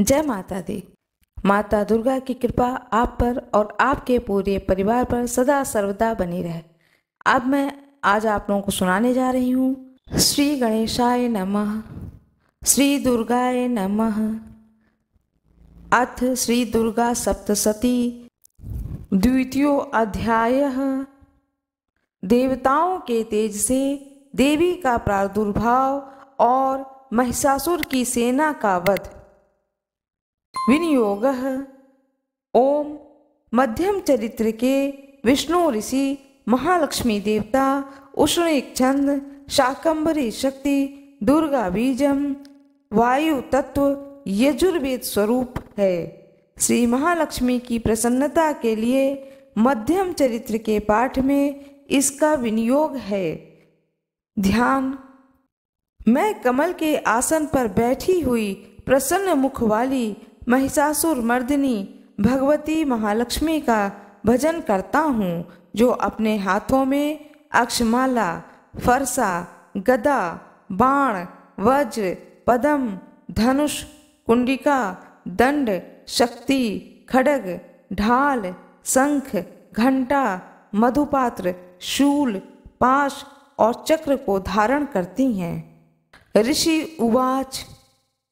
जय माता दी माता दुर्गा की कृपा आप पर और आपके पूरे परिवार पर सदा सर्वदा बनी रहे अब मैं आज आप लोगों को सुनाने जा रही हूँ श्री गणेशाय नमः श्री दुर्गाय नमः अथ श्री दुर्गा सप्तशती द्वितीय अध्याय देवताओं के तेज से देवी का प्रादुर्भाव और महिषासुर की सेना का वध विनियोग ओम मध्यम चरित्र के विष्णु ऋषि महालक्ष्मी देवता उष्ण छंद शाकंभरी शक्ति दुर्गा बीजम वायु तत्व यजुर्वेद स्वरूप है श्री महालक्ष्मी की प्रसन्नता के लिए मध्यम चरित्र के पाठ में इसका विनियोग है ध्यान मैं कमल के आसन पर बैठी हुई प्रसन्न मुख वाली महिषासुर मर्दिनी भगवती महालक्ष्मी का भजन करता हूँ जो अपने हाथों में अक्षमाला फरसा गदा बाण वज्र पदम धनुष कुंडिका दंड शक्ति खड़ग ढाल शंख घंटा मधुपात्र शूल पाश और चक्र को धारण करती हैं ऋषि उवाच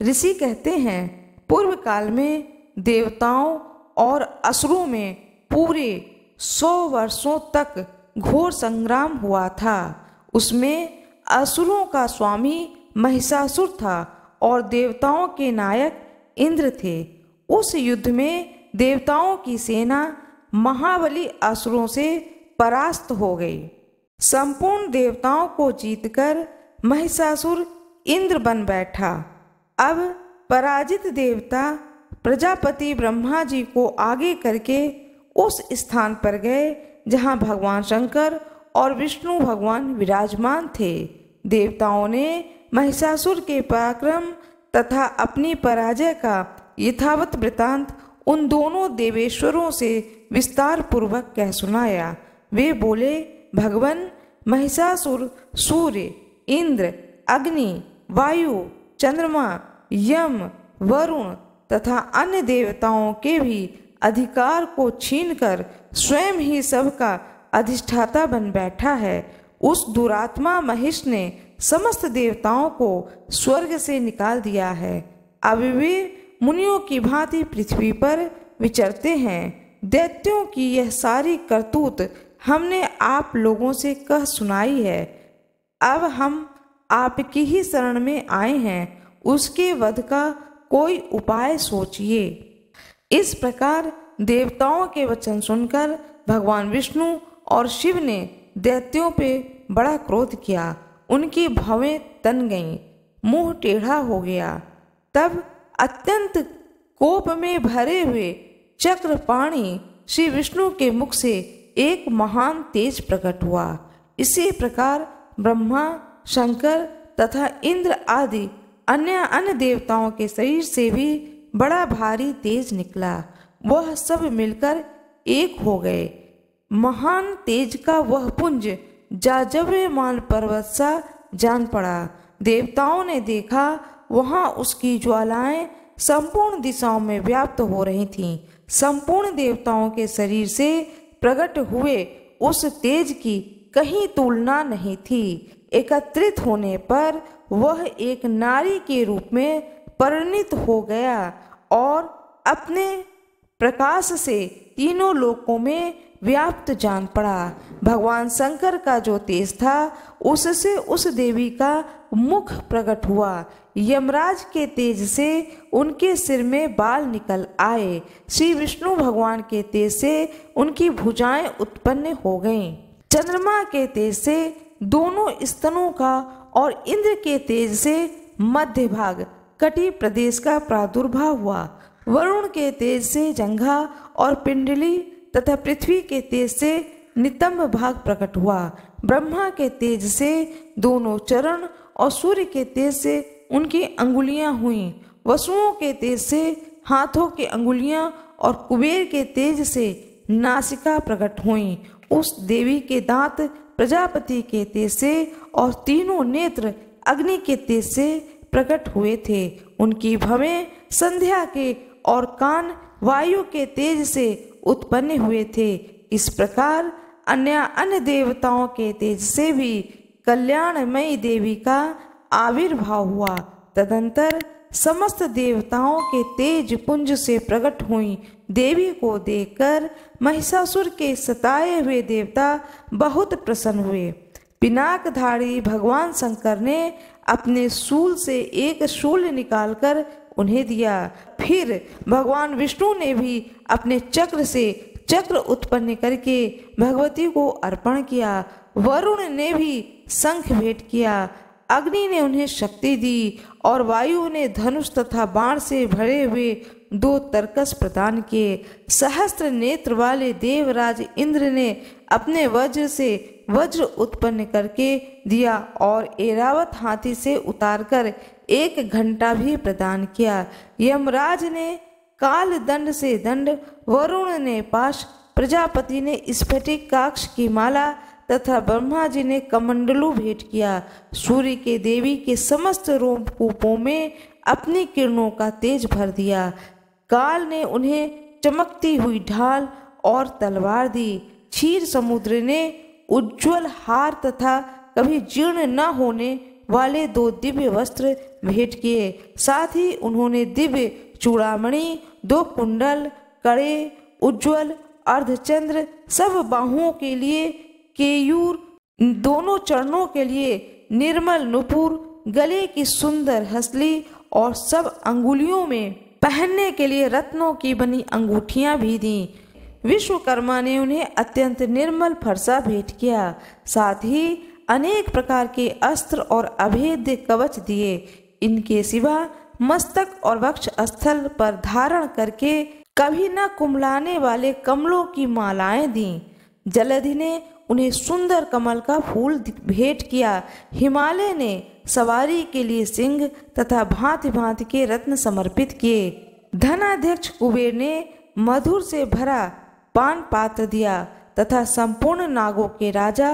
ऋषि कहते हैं पूर्व काल में देवताओं और असुरों में पूरे सौ वर्षों तक घोर संग्राम हुआ था उसमें असुरों का स्वामी महिषासुर था और देवताओं के नायक इंद्र थे उस युद्ध में देवताओं की सेना महाबली असुरों से परास्त हो गई संपूर्ण देवताओं को जीतकर महिषासुर इंद्र बन बैठा अब पराजित देवता प्रजापति ब्रह्मा जी को आगे करके उस स्थान पर गए जहाँ भगवान शंकर और विष्णु भगवान विराजमान थे देवताओं ने महिषासुर के पराक्रम तथा अपनी पराजय का यथावत वृतांत उन दोनों देवेश्वरों से विस्तार पूर्वक कह सुनाया वे बोले भगवान महिषासुर सूर्य इंद्र अग्नि वायु चंद्रमा यम वरुण तथा अन्य देवताओं के भी अधिकार को छीनकर स्वयं ही सबका अधिष्ठाता बन बैठा है उस दुरात्मा महिष ने समस्त देवताओं को स्वर्ग से निकाल दिया है अब वे मुनियों की भांति पृथ्वी पर विचरते हैं दैत्यों की यह सारी करतूत हमने आप लोगों से कह सुनाई है अब हम आपकी ही शरण में आए हैं उसके वध का कोई उपाय सोचिए इस प्रकार देवताओं के वचन सुनकर भगवान विष्णु और शिव ने दैत्यों पे बड़ा क्रोध किया उनकी भावें तन गईं मुंह टेढ़ा हो गया तब अत्यंत कोप में भरे हुए चक्रपाणी श्री विष्णु के मुख से एक महान तेज प्रकट हुआ इसी प्रकार ब्रह्मा शंकर तथा इंद्र आदि अन्य अन्य देवताओं के शरीर से भी बड़ा भारी तेज निकला वह सब मिलकर एक हो गए महान तेज का वह पुंज जाजव्यमान पर्वत सा जान पड़ा देवताओं ने देखा वहाँ उसकी ज्वालाएं संपूर्ण दिशाओं में व्याप्त हो रही थीं संपूर्ण देवताओं के शरीर से प्रकट हुए उस तेज की कहीं तुलना नहीं थी एकत्रित होने पर वह एक नारी के रूप में परिणित हो गया और अपने प्रकाश से तीनों लोकों में व्याप्त जान पड़ा भगवान शंकर का जो तेज था उससे उस देवी का मुख प्रकट हुआ यमराज के तेज से उनके सिर में बाल निकल आए श्री विष्णु भगवान के तेज से उनकी भुजाएं उत्पन्न हो गईं चंद्रमा के तेज से दोनों स्तनों का और इंद्र के तेज से मध्य भाग कटी प्रदेश का प्रादुर्भाव हुआ वरुण के तेज से जंघा और पिंडली तथा पृथ्वी के तेज से नितंब भाग प्रकट हुआ ब्रह्मा के तेज से दोनों चरण और सूर्य के तेज से उनकी अंगुलियां हुई वसुओं के तेज से हाथों की अंगुलियां और कुबेर के तेज से नासिका प्रकट हुईं उस देवी के दांत प्रजापति के तेज से और तीनों नेत्र अग्नि के तेज से प्रकट हुए थे उनकी भवें संध्या के और कान वायु के तेज से उत्पन्न हुए थे इस प्रकार अन्य अन्य देवताओं के तेज से भी कल्याणमयी देवी का आविर्भाव हुआ तदंतर समस्त देवताओं के तेज पुंज से प्रकट हुई देवी को देखकर महिषासुर के सताए हुए देवता बहुत प्रसन्न हुए पिनाकधारी भगवान शंकर ने अपने सूल से एक शूल निकालकर उन्हें दिया फिर भगवान विष्णु ने भी अपने चक्र से चक्र उत्पन्न करके भगवती को अर्पण किया वरुण ने भी शंख भेंट किया अग्नि ने उन्हें शक्ति दी और वायु ने धनुष तथा बाण से भरे हुए दो तर्कस प्रदान किए सहस्त्र नेत्र वाले देवराज इंद्र ने अपने वज्र से वज्र उत्पन्न करके दिया और एरावत हाथी से उतारकर एक घंटा भी प्रदान किया यमराज ने काल दंड से दंड वरुण ने पाश प्रजापति ने स्फटिक काक्ष की माला तथा ब्रह्मा जी ने कमंडलू भेंट किया सूर्य के देवी के समस्त रूपों में अपनी किरणों का तेज भर दिया काल ने उन्हें चमकती हुई ढाल और तलवार दी क्षीर समुद्र ने उज्जवल हार तथा कभी जीर्ण न होने वाले दो दिव्य वस्त्र भेंट किए साथ ही उन्होंने दिव्य चूड़ामणि दो कुंडल कड़े उज्जवल अर्धचंद्र सब बाहुओं के लिए केयूर दोनों चरणों के लिए निर्मल नुपुर गले की सुंदर हसली और सब अंगुलियों में पहनने के लिए रत्नों की बनी अंगूठियां भी दी विश्वकर्मा ने उन्हें अत्यंत निर्मल फरसा भेंट किया साथ ही अनेक प्रकार के अस्त्र और अभेद्य कवच दिए इनके सिवा मस्तक और वक्ष स्थल पर धारण करके कभी न कुमलाने वाले कमलों की मालाएं दी जलधि ने उन्हें सुंदर कमल का फूल भेंट किया हिमालय ने सवारी के लिए सिंह तथा भांति भांति के रत्न समर्पित किए धनाध्यक्ष कुबेर ने मधुर से भरा पान पात्र दिया तथा संपूर्ण नागों के राजा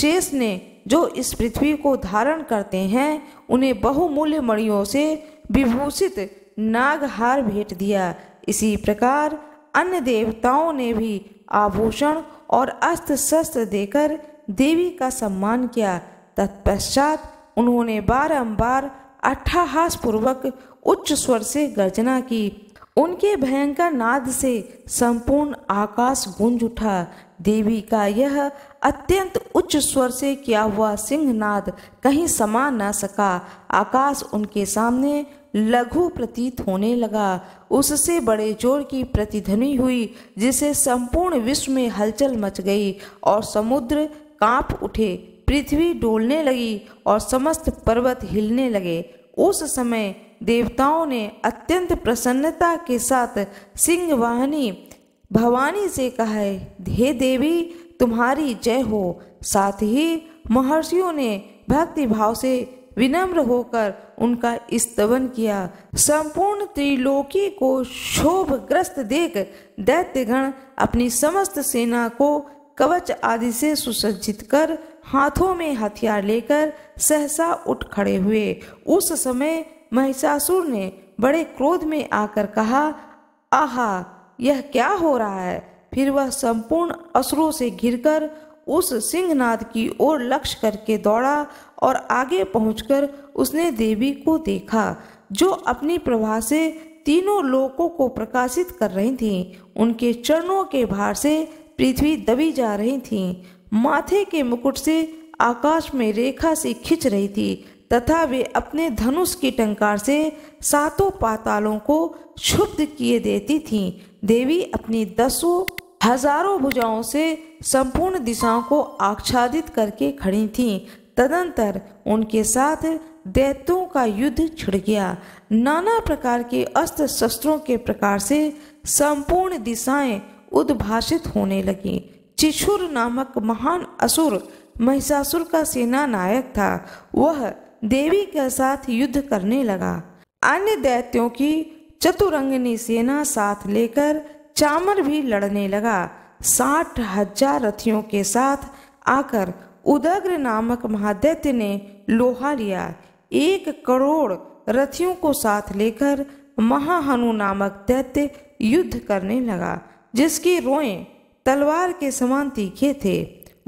शेष ने जो इस पृथ्वी को धारण करते हैं उन्हें बहुमूल्य मणियों से विभूषित नागहार भेंट दिया इसी प्रकार अन्य देवताओं ने भी आभूषण और अस्त्र शस्त्र देकर देवी का सम्मान किया तत्पश्चात उन्होंने बारंबार अट्ठाहास पूर्वक उच्च स्वर से गर्जना की उनके भयंकर नाद से संपूर्ण आकाश गूंज उठा देवी का यह अत्यंत उच्च स्वर से किया हुआ सिंह नाद कहीं समा न सका आकाश उनके सामने लघु प्रतीत होने लगा उससे बड़े जोर की प्रतिध्वनि हुई जिसे संपूर्ण विश्व में हलचल मच गई और समुद्र कांप उठे पृथ्वी डोलने लगी और समस्त पर्वत हिलने लगे उस समय देवताओं ने अत्यंत प्रसन्नता के साथ सिंह वाहनी भवानी से कहा हे देवी तुम्हारी जय हो साथ ही महर्षियों ने भक्ति भाव से विनम्र होकर उनका स्तवन किया संपूर्ण त्रिलोकी को शोभग्रस्त देख दैत्यगण अपनी समस्त सेना को कवच आदि से सुसज्जित कर हाथों में हथियार लेकर सहसा उठ खड़े हुए उस समय महिषासुर ने बड़े क्रोध में आकर कहा आहा यह क्या हो रहा है फिर वह संपूर्ण असुरों से घिरकर उस सिंहनाद की ओर लक्ष्य करके दौड़ा और आगे पहुंचकर उसने देवी को देखा जो अपनी प्रभा से तीनों लोकों को प्रकाशित कर रही थी उनके चरणों के भार से पृथ्वी दबी जा रही थी माथे के मुकुट से आकाश में रेखा से खिंच रही थी तथा वे अपने धनुष की टंकार से सातों पातालों को क्षुब्ध किए देती थीं देवी अपनी दसों हजारों भुजाओं से संपूर्ण दिशाओं को आच्छादित करके खड़ी थीं तदंतर उनके साथ दैत्यों का युद्ध छिड़ गया नाना प्रकार के अस्त्र शस्त्रों के प्रकार से संपूर्ण दिशाएं उद्भाषित होने लगीं चिशुर नामक महान असुर महिषासुर का सेना नायक था वह देवी के साथ युद्ध करने लगा अन्य दैत्यों की चतुरंगनी सेना साथ लेकर चामर भी लड़ने लगा साठ हजार रथियों के साथ आकर उदग्र नामक महादैत्य ने लोहा लिया एक करोड़ रथियों को साथ लेकर महाहनु नामक दैत्य युद्ध करने लगा जिसकी रोए तलवार के समान तीखे थे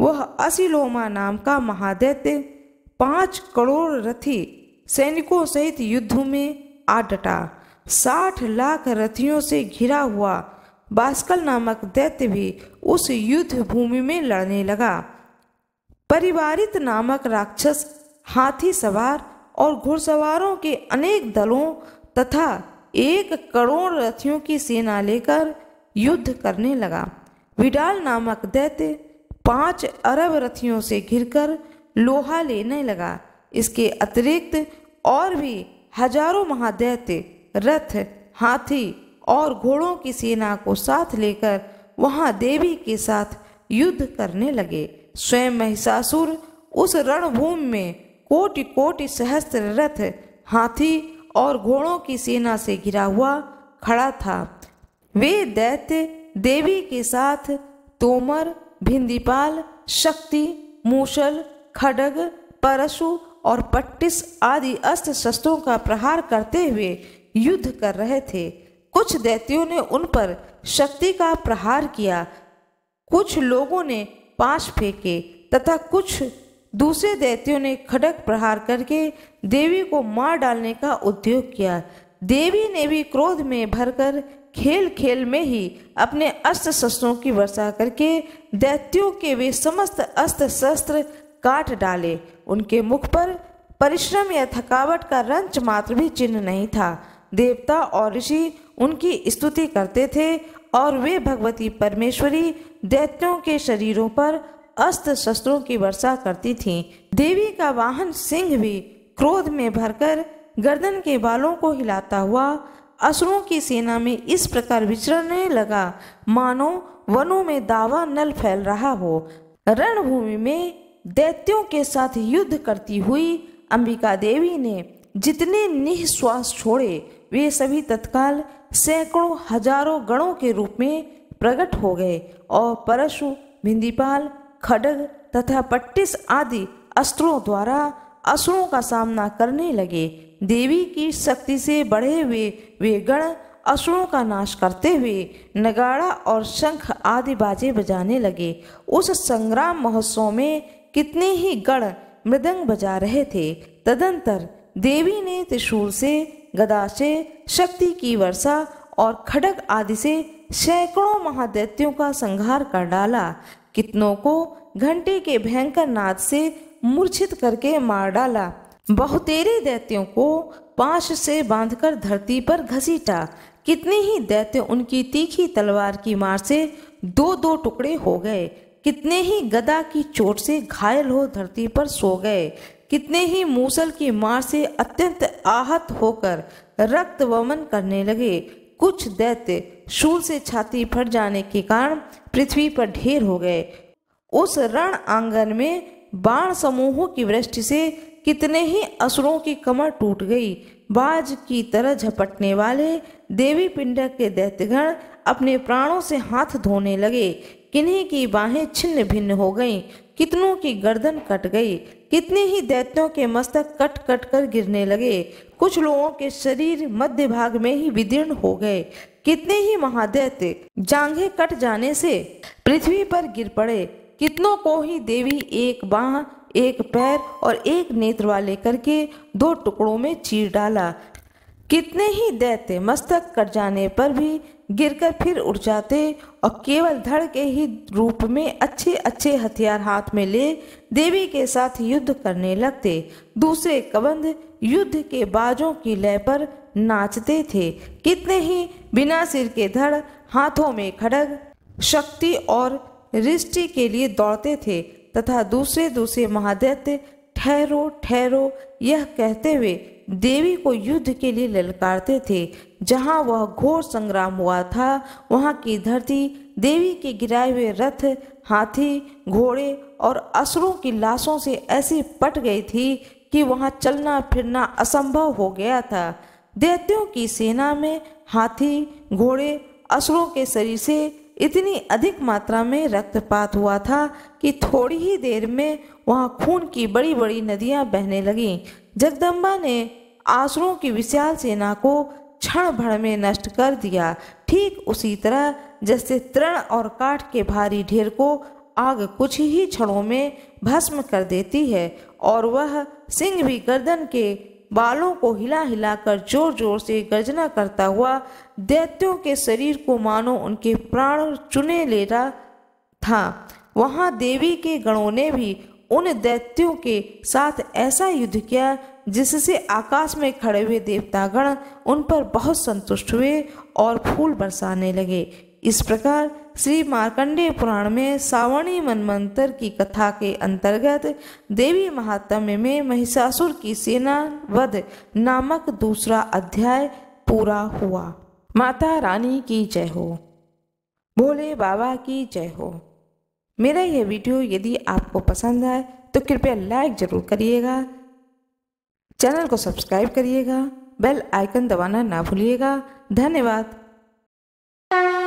वह असिलोमा नाम का महादैत्य पाँच करोड़ रथी सैनिकों सहित युद्ध में आ डटा साठ लाख रथियों से घिरा हुआ बास्कल नामक दैत्य भी उस युद्ध भूमि में लड़ने लगा परिवारित नामक राक्षस हाथी सवार और घुड़सवारों के अनेक दलों तथा एक करोड़ रथियों की सेना लेकर युद्ध करने लगा विडाल नामक दैत्य पांच अरब रथियों से घिरकर लोहा लेने लगा इसके अतिरिक्त और भी हजारों महादैत्य रथ हाथी और घोड़ों की सेना को साथ लेकर वहां देवी के साथ युद्ध करने लगे स्वयं महिषासुर उस रणभूमि में कोटि कोटि सहस्त्र रथ हाथी और घोड़ों की सेना से घिरा हुआ खड़ा था वे दैत्य देवी के साथ तोमर भिंदीपाल शक्ति मूशल खडग परशु और पट्टिस आदि अस्त्र शस्त्रों का प्रहार करते हुए युद्ध कर रहे थे कुछ दैत्यों ने उन पर शक्ति का प्रहार किया कुछ लोगों ने पाश फेंके तथा कुछ दूसरे दैत्यों ने खड़क प्रहार करके देवी को मार डालने का उद्योग किया देवी ने भी क्रोध में भरकर खेल खेल में ही अपने अस्त्र शस्त्रों की वर्षा करके दैत्यों के वे समस्त अस्त्र शस्त्र काट डाले उनके मुख पर परिश्रम या थकावट का रंच मात्र भी चिन्ह नहीं था देवता और ऋषि उनकी स्तुति करते थे और वे भगवती परमेश्वरी दैत्यों के शरीरों पर अस्त्र शस्त्रों की वर्षा करती थीं। देवी का वाहन सिंह भी क्रोध में भरकर गर्दन के बालों को हिलाता हुआ असुरों की सेना में इस प्रकार विचरने लगा मानो वनों में दावा नल फैल रहा हो रणभूमि में दैत्यों के साथ युद्ध करती हुई अंबिका देवी ने जितने निःश्वास छोड़े वे सभी तत्काल सैकड़ों हजारों गणों के रूप में प्रकट हो गए और परशु भिंदीपाल खडग तथा पट्टिस आदि अस्त्रों द्वारा असुरों का सामना करने लगे देवी की शक्ति से बढ़े हुए वे गण असुरों का नाश करते हुए नगाड़ा और शंख आदि बाजे बजाने लगे उस संग्राम महोत्सव में कितने ही गण मृदंग बजा रहे थे तदंतर देवी ने त्रिशूल से गदा से शक्ति की वर्षा और खडक आदि से सैकड़ों महादैत्यों का संहार कर डाला कितनों को घंटे के भयंकर नाद से मूर्छित करके मार डाला बहुतेरे दैत्यों को पाश से बांधकर धरती पर घसीटा कितने ही दैत्य उनकी तीखी तलवार की मार से दो दो टुकड़े हो गए कितने ही गदा की चोट से घायल हो धरती पर सो गए कितने ही मूसल की मार से अत्यंत आहत होकर रक्त वमन करने लगे कुछ दैत्य शूल से छाती फट जाने के कारण पृथ्वी पर ढेर हो गए उस रण आंगन में बाण समूहों की वृष्टि से कितने ही असुरों की कमर टूट गई बाज की तरह झपटने वाले देवी पिंडक के दैत्यगण अपने प्राणों से हाथ धोने लगे किन्हीं की बाहें छिन्न भिन्न हो गईं कितनों की गर्दन कट गई कितने ही दैत्यों के मस्तक कट कट कर गिरने लगे कुछ लोगों के शरीर मध्य भाग में ही विदीर्ण हो गए कितने ही महादैत्य जांघें कट जाने से पृथ्वी पर गिर पड़े कितनों को ही देवी एक बाह एक पैर और एक नेत्र वाले करके दो टुकड़ों में चीर डाला कितने ही दैत्य मस्तक कट जाने पर भी गिरकर फिर उठ जाते और केवल धड़ के ही रूप में अच्छे अच्छे हथियार हाथ में ले देवी के साथ युद्ध करने लगते दूसरे कबंध युद्ध के बाजों की लय पर नाचते थे कितने ही बिना सिर के धड़ हाथों में खड़ग शक्ति और रिष्टि के लिए दौड़ते थे तथा दूसरे दूसरे महादैत्य ठहरो ठहरो यह कहते हुए देवी को युद्ध के लिए ललकारते थे जहां वह घोर संग्राम हुआ था वहां की धरती देवी के गिराए हुए रथ हाथी घोड़े और असुरों की लाशों से ऐसी पट गई थी कि वहां चलना फिरना असंभव हो गया था दैत्यों की सेना में हाथी घोड़े असुरों के शरीर से इतनी अधिक मात्रा में रक्तपात हुआ था कि थोड़ी ही देर में वहाँ खून की बड़ी बड़ी नदियाँ बहने लगीं जगदम्बा ने आसुरों की विशाल सेना को क्षण भर में नष्ट कर दिया ठीक उसी तरह जैसे तृण और काठ के भारी ढेर को आग कुछ ही क्षणों में भस्म कर देती है और वह सिंह भी गर्दन के बालों को हिला हिला कर जोर जोर से गर्जना करता हुआ दैत्यों के शरीर को मानो उनके प्राण चुने ले रहा था वहाँ देवी के गणों ने भी उन दैत्यों के साथ ऐसा युद्ध किया जिससे आकाश में खड़े हुए देवतागण उन पर बहुत संतुष्ट हुए और फूल बरसाने लगे इस प्रकार श्री मार्कंडेय पुराण में सावणी मनमंत्र की कथा के अंतर्गत देवी महात्म्य में महिषासुर की सेना वध नामक दूसरा अध्याय पूरा हुआ माता रानी की जय हो भोले बाबा की जय हो मेरा यह वीडियो यदि आपको पसंद आए तो कृपया लाइक ज़रूर करिएगा चैनल को सब्सक्राइब करिएगा बेल आइकन दबाना ना भूलिएगा धन्यवाद